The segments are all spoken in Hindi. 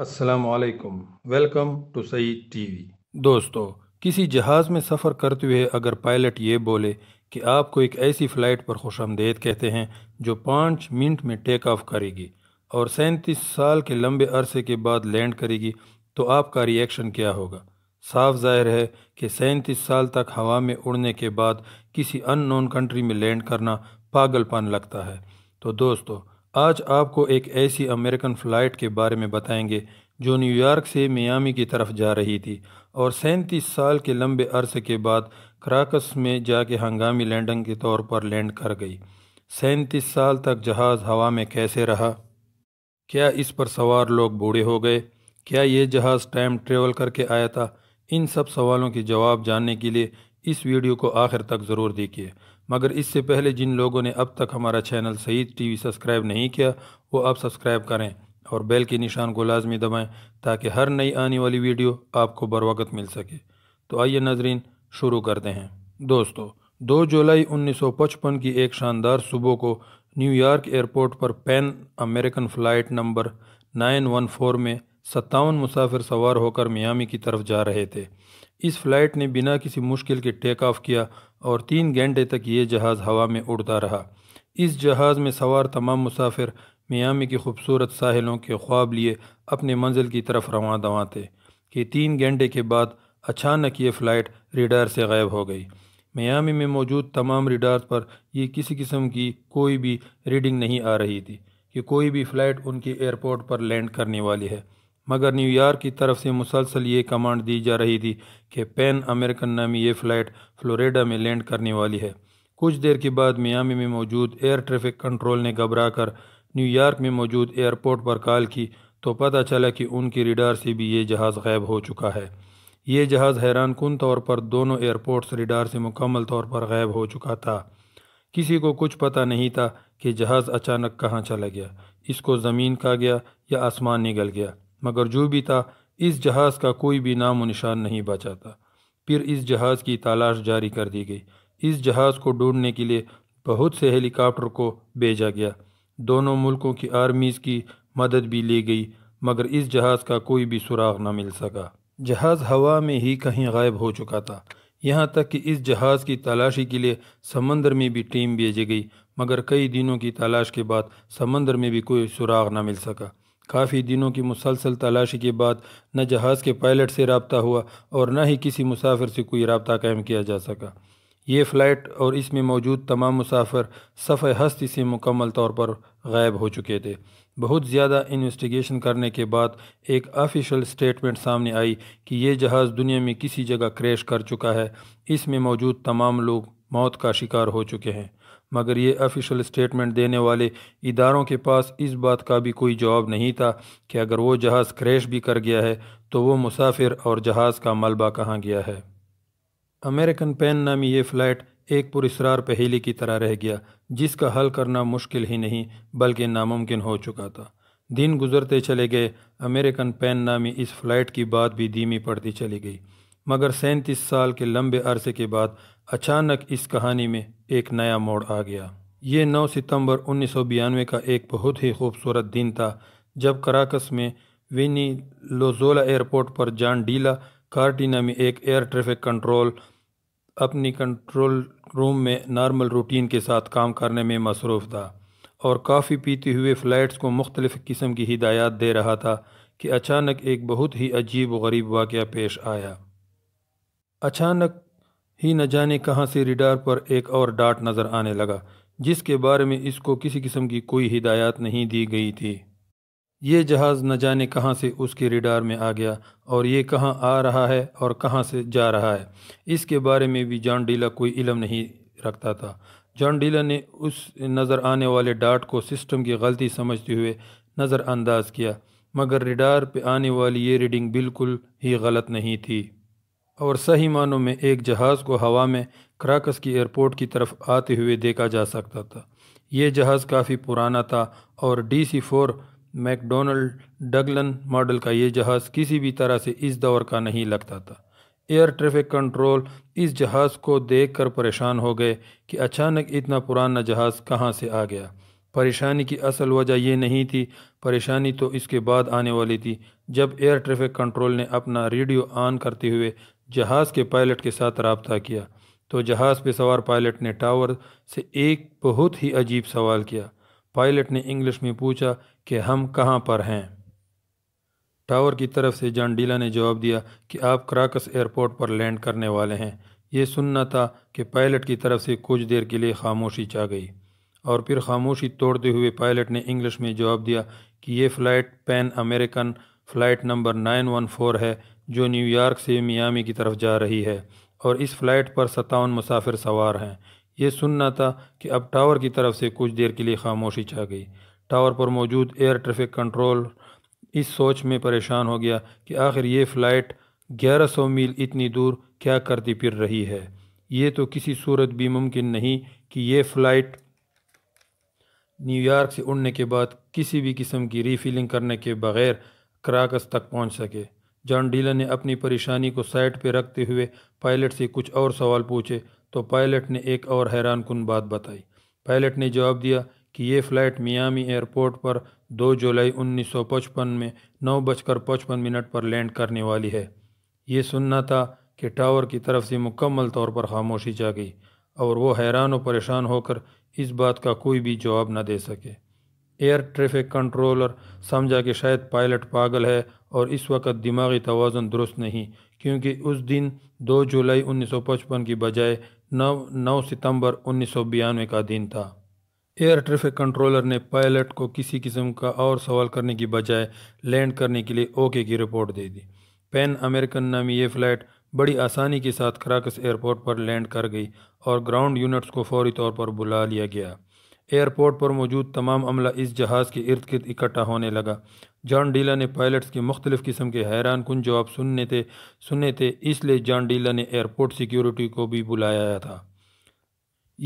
असलम वेलकम टू सईद वी दोस्तों किसी जहाज़ में सफ़र करते हुए अगर पायलट ये बोले कि आपको एक ऐसी फ़्लाइट पर खुश आमदेद कहते हैं जो पाँच मिनट में टेक ऑफ करेगी और सैंतीस साल के लंबे अरसे के बाद लैंड करेगी तो आपका रिएक्शन क्या होगा साफ जाहिर है कि सैंतीस साल तक हवा में उड़ने के बाद किसी अन नोन कंट्री में लैंड करना पागलपन लगता है तो दोस्तों आज आपको एक ऐसी अमेरिकन फ़्लाइट के बारे में बताएंगे जो न्यूयॉर्क से मियामी की तरफ जा रही थी और सैंतीस साल के लंबे अरसे के बाद क्राकस में जाके हंगामी लैंडिंग के तौर पर लैंड कर गई सैंतीस साल तक जहाज़ हवा में कैसे रहा क्या इस पर सवार लोग बूढ़े हो गए क्या ये जहाज़ टाइम ट्रेवल करके आया था इन सब सवालों के जवाब जानने के लिए इस वीडियो को आखिर तक ज़रूर देखिए मगर इससे पहले जिन लोगों ने अब तक हमारा चैनल सईद टीवी सब्सक्राइब नहीं किया वो अब सब्सक्राइब करें और बेल के निशान को लाजमी दबाएं ताकि हर नई आने वाली वीडियो आपको बर वक्त मिल सके तो आइए नाजरीन शुरू करते हैं दोस्तों दो जुलाई 1955 की एक शानदार सुबह को न्यूयॉर्क एयरपोर्ट पर पैन अमेरिकन फ़्लाइट नंबर 914 में सत्तावन मुसाफिर सवार होकर मियामी की तरफ जा रहे थे इस फ्लाइट ने बिना किसी मुश्किल के टेक ऑफ किया और तीन घंटे तक ये जहाज़ हवा में उड़ता रहा इस जहाज़ में सवार तमाम मुसाफिर मियामी की खूबसूरत साहिलों के ख्वाब लिए अपने मंजिल की तरफ रवा दवा थे कि तीन घंटे के बाद अचानक ये फ़्लाइट रिडार से गायब हो गई मियामी में मौजूद तमाम रिडार पर यह किसी किस्म की कोई भी रीडिंग नहीं आ रही थी कि कोई भी फ़्लाइट उनके एयरपोर्ट पर लैंड करने वाली है मगर न्यूयॉर्क की तरफ से मुसलसल ये कमांड दी जा रही थी कि पेन अमेरिकन नामी ये फ़्लाइट फ्लोरिडा में लैंड करने वाली है कुछ देर के बाद मियामी में मौजूद एयर ट्रैफिक कंट्रोल ने घबरा कर न्यूयॉर्क में मौजूद एयरपोर्ट पर कॉल की तो पता चला कि उनकी रिडार से भी ये जहाज़ गायब हो चुका है ये जहाज़ हैरान कन तौर पर दोनों एयरपोर्ट्स रिडार से मुकम्मल तौर पर गायब हो चुका था किसी को कुछ पता नहीं था कि जहाज़ अचानक कहाँ चला गया इसको ज़मीन का गया या आसमान निकल गया मगर जो भी था इस जहाज़ का कोई भी नाम व निशान नहीं बचा था फिर इस जहाज़ की तलाश जारी कर दी गई इस जहाज़ को ढूंढने के लिए बहुत से हेलीकॉप्टर को भेजा गया दोनों मुल्कों की आर्मीज़ की मदद भी ली गई मगर इस जहाज़ का कोई भी सुराग न मिल सका जहाज़ हवा में ही कहीं गायब हो चुका था यहाँ तक कि इस जहाज़ की तलाशी के लिए समंदर में भी टीम भेजी गई मगर कई दिनों की तलाश के बाद समंदर में भी कोई सुराग न मिल सका काफ़ी दिनों की मुसलसल तलाशी के बाद न जहाज़ के पायलट से रबता हुआ और न ही किसी मुसाफिर से कोई रबता कायम किया जा सका ये फ़्लाइट और इसमें मौजूद तमाम मुसाफिर सफ़े हस्ती से मुकम्मल तौर पर गायब हो चुके थे बहुत ज़्यादा इन्वेस्टिगेशन करने के बाद एक ऑफिशियल स्टेटमेंट सामने आई कि ये जहाज़ दुनिया में किसी जगह क्रैश कर चुका है इसमें मौजूद तमाम लोग मौत का शिकार हो चुके हैं मगर ये ऑफिशियल स्टेटमेंट देने वाले इदारों के पास इस बात का भी कोई जवाब नहीं था कि अगर वो जहाज़ क्रैश भी कर गया है तो वो मुसाफिर और जहाज़ का मलबा कहाँ गया है अमेरिकन पेन नामी ये फ़्लाइट एक पुरस्रार पहेली की तरह रह गया जिसका हल करना मुश्किल ही नहीं बल्कि नामुमकिन हो चुका था दिन गुजरते चले गए अमेरिकन पेन नामी इस फ़्लाइट की बात भी धीमी पड़ती चली गई मगर सैंतीस साल के लंबे अरसे के बाद अचानक इस कहानी में एक नया मोड़ आ गया ये 9 सितंबर उन्नीस का एक बहुत ही खूबसूरत दिन था जब कराकस में विनी लोजोला एयरपोर्ट पर जान डीला कार्टिना में एक एयर ट्रैफिक कंट्रोल अपनी कंट्रोल रूम में नॉर्मल रूटीन के साथ काम करने में मसरूफ़ था और काफ़ी पीते हुए फ्लाइट्स को मुख्तलिफ़ किस्म की हिदायत दे रहा था कि अचानक एक बहुत ही अजीब व गरीब वाक़ पेश आया अचानक ही न जाने कहाँ से रिडार पर एक और डाट नज़र आने लगा जिसके बारे में इसको किसी किस्म की कोई हिदायत नहीं दी गई थी ये जहाज़ न जाने कहाँ से उसके रिडार में आ गया और ये कहाँ आ रहा है और कहाँ से जा रहा है इसके बारे में भी जॉन डीला कोई इलम नहीं रखता था जॉन डीला ने उस नज़र आने वाले डाट को सिस्टम की गलती समझते हुए नज़रअंदाज किया मगर रिडार पे आने वाली ये रीडिंग बिल्कुल ही गलत नहीं थी और सही मानों में एक जहाज़ को हवा में क्राकस की एयरपोर्ट की तरफ आते हुए देखा जा सकता था ये जहाज़ काफ़ी पुराना था और D C four McDonnell Douglas model का ये जहाज़ किसी भी तरह से इस दौर का नहीं लगता था एयर ट्रैफिक कंट्रोल इस जहाज़ को देखकर परेशान हो गए कि अचानक इतना पुराना जहाज़ कहाँ से आ गया परेशानी की असल वजह यह नहीं थी परेशानी तो इसके बाद आने वाली थी जब एयर ट्रैफिक कंट्रोल ने अपना रेडियो ऑन करते हुए जहाज़ के पायलट के साथ रबता किया तो जहाज़ पर सवार पायलट ने टावर से एक बहुत ही अजीब सवाल किया पायलट ने इंग्लिश में पूछा कि हम कहाँ पर हैं टावर की तरफ से जान डीला ने जवाब दिया कि आप क्राकस एयरपोर्ट पर लैंड करने वाले हैं ये सुनना था कि पायलट की तरफ से कुछ देर के लिए खामोशी चाह गई और फिर खामोशी तोड़ते हुए पायलट ने इंग्लिश में जवाब दिया कि ये flight Pan American flight number nine one four है जो न्यूयॉर्क से मियामी की तरफ जा रही है और इस फ्लाइट पर सत्तावन मुसाफिर सवार हैं ये सुनना था कि अब टावर की तरफ से कुछ देर के लिए खामोशी छा गई टावर पर मौजूद एयर ट्रैफिक कंट्रोल इस सोच में परेशान हो गया कि आखिर ये फ़्लाइट 1100 मील इतनी दूर क्या करती फिर रही है ये तो किसी सूरत भी मुमकिन नहीं कि ये फ़्लाइट न्यूयॉर्क से उड़ने के बाद किसी भी किस्म की रीफिलिंग करने के बगैर क्राकस तक पहुंच सके जॉन डीलर ने अपनी परेशानी को साइड पर रखते हुए पायलट से कुछ और सवाल पूछे तो पायलट ने एक और हैरान कन बात बताई पायलट ने जवाब दिया कि ये फ़्लाइट मियामी एयरपोर्ट पर 2 जुलाई 1955 में नौ बजकर पचपन मिनट पर लैंड करने वाली है ये सुनना था कि टावर की तरफ से मुकम्मल तौर पर खामोशी जा गई और वो हैरान और परेशान होकर इस बात का कोई भी जवाब न दे सके एयर ट्रैफिक कंट्रोलर समझा कि शायद पायलट पागल है और इस वक्त दिमागी तोज़न दुरुस्त नहीं क्योंकि उस दिन 2 जुलाई 1955 की बजाय 9 नौ सितंबर उन्नीस का दिन था एयर ट्रैफिक कंट्रोलर ने पायलट को किसी किस्म का और सवाल करने की बजाय लैंड करने के लिए ओके की रिपोर्ट दे दी पैन अमेरिकन नामी ये फ़्लाइट बड़ी आसानी के साथ कराकस एयरपोर्ट पर लैंड कर गई और ग्राउंड यूनिट्स को फौरी तौर पर बुला लिया गया एयरपोर्ट पर मौजूद तमाम अमला इस जहाज़ के इर्द गिर्द इकट्ठा होने लगा जॉन डीला ने पायलट्स के मुख्तलिफ़ किस्म के हैरान कन जवाब सुनने थे सुनने थे इसलिए जॉन डीला ने एयरपोर्ट सिक्योरिटी को भी बुलाया था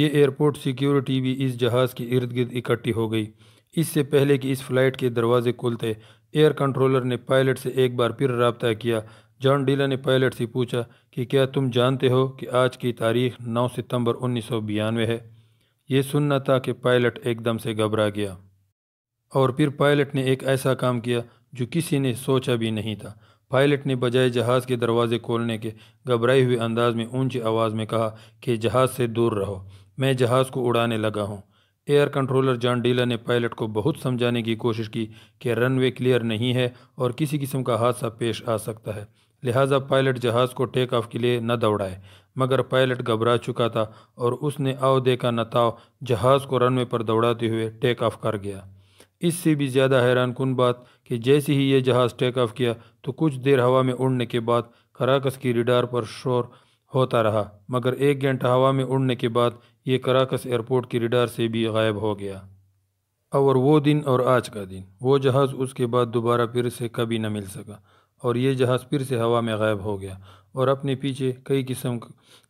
ये एयरपोर्ट सिक्योरिटी भी इस जहाज़ के इर्द गिर्द इकट्ठी हो गई इससे पहले कि इस फ़्लाइट के दरवाजे खुलते एयर कंट्रोलर ने पायलट से एक बार फिर रबता किया जॉन डीला ने पायलट से पूछा कि क्या तुम जानते हो कि आज की तारीख नौ सितम्बर उन्नीस सौ बयानवे है ये सुनना था कि पायलट एकदम से घबरा गया और फिर पायलट ने एक ऐसा काम किया जो किसी ने सोचा भी नहीं था पायलट ने बजाय जहाज़ के दरवाजे खोलने के घबराए हुए अंदाज में ऊंची आवाज़ में कहा कि जहाज़ से दूर रहो मैं जहाज़ को उड़ाने लगा हूँ एयर कंट्रोलर जॉन डीला ने पायलट को बहुत समझाने की कोशिश की कि रनवे क्लियर नहीं है और किसी किस्म का हादसा पेश आ सकता है लिहाजा पायलट जहाज़ को टेक ऑफ के लिए न दौड़ाए मगर पायलट घबरा चुका था और उसने अहदे का नताव जहाज़ को रनवे पर दौड़ाते हुए टेक ऑफ कर गया इससे भी ज़्यादा हैरान कन बात कि जैसे ही ये जहाज़ टेक ऑफ किया तो कुछ देर हवा में उड़ने के बाद कराकस की रिडार पर शोर होता रहा मगर एक घंटा हवा में उड़ने के बाद ये कराकस एयरपोर्ट की रिडार से भी गायब हो गया और वो दिन और आज का दिन वो जहाज़ उसके बाद दोबारा फिर से कभी न मिल सका और ये जहाज़ फिर से हवा में गायब हो गया और अपने पीछे कई किस्म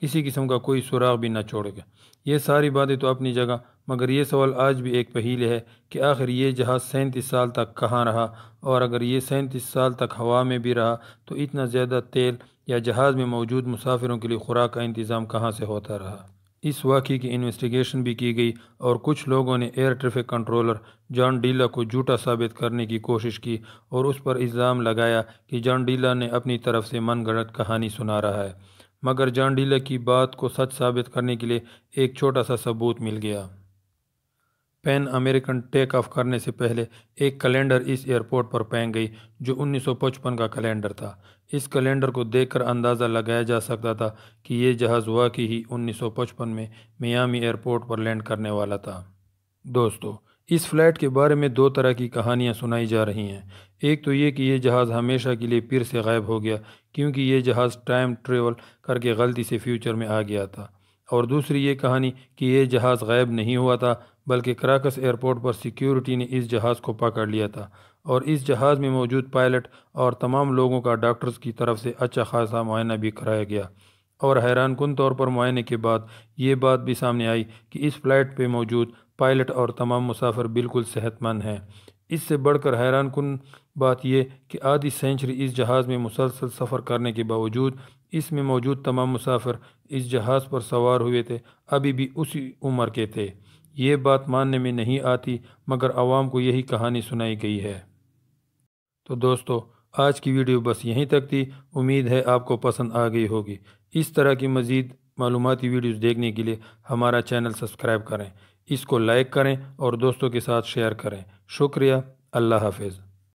किसी किस्म का कोई सुराग भी न छोड़ गया ये सारी बातें तो अपनी जगह मगर ये सवाल आज भी एक पहले है कि आखिर ये जहाज़ सैंतीस साल तक कहाँ रहा और अगर ये सैंतीस साल तक हवा में भी रहा तो इतना ज़्यादा तेल या जहाज़ में मौजूद मुसाफिरों के लिए खुराक का इंतज़ाम कहाँ से होता रहा इस वाक़े की इन्वेस्टिगेशन भी की गई और कुछ लोगों ने एयर ट्रैफिक कंट्रोलर जॉन डीला को झूठा साबित करने की कोशिश की और उस पर इल्ज़ाम लगाया कि जॉन डीला ने अपनी तरफ से मन गणत कहानी सुना रहा है मगर जॉन डीला की बात को सच साबित करने के लिए एक छोटा सा सबूत मिल गया पैन अमेरिकन टेक ऑफ करने से पहले एक कैलेंडर इस एयरपोर्ट पर पहन गई जो 1955 का कैलेंडर था इस कैलेंडर को देखकर अंदाज़ा लगाया जा सकता था कि ये जहाज़ वाकई ही 1955 में मियामी एयरपोर्ट पर लैंड करने वाला था दोस्तों इस फ्लाइट के बारे में दो तरह की कहानियाँ सुनाई जा रही हैं एक तो ये कि यह जहाज़ हमेशा के लिए पिर से गायब हो गया क्योंकि ये जहाज़ टाइम ट्रेवल करके गलती से फ्यूचर में आ गया था और दूसरी ये कहानी कि यह जहाज़ गायब नहीं हुआ था बल्कि कराकस एयरपोर्ट पर सिक्योरिटी ने इस जहाज़ को पकड़ लिया था और इस जहाज़ में मौजूद पायलट और तमाम लोगों का डॉक्टर्स की तरफ से अच्छा खासा मुआयना भी कराया गया और हैरान कन तौर पर मुआयने के बाद ये बात भी सामने आई कि इस फ़्लाइट पर मौजूद पायलट और तमाम मुसाफिर बिल्कुल सेहतमंद हैं इससे बढ़कर हैरान कन बात यह कि आधी सेंचुरी इस जहाज़ में मुसलसल सफ़र करने के बावजूद इसमें मौजूद तमाम मुसाफिर इस जहाज़ पर सवार हुए थे अभी भी उसी उम्र के थे ये बात मानने में नहीं आती मगर आवाम को यही कहानी सुनाई गई है तो दोस्तों आज की वीडियो बस यहीं तक थी उम्मीद है आपको पसंद आ गई होगी इस तरह की मज़ीद मालूमती वीडियोस देखने के लिए हमारा चैनल सब्सक्राइब करें इसको लाइक करें और दोस्तों के साथ शेयर करें शुक्रिया अल्लाह हाफिज़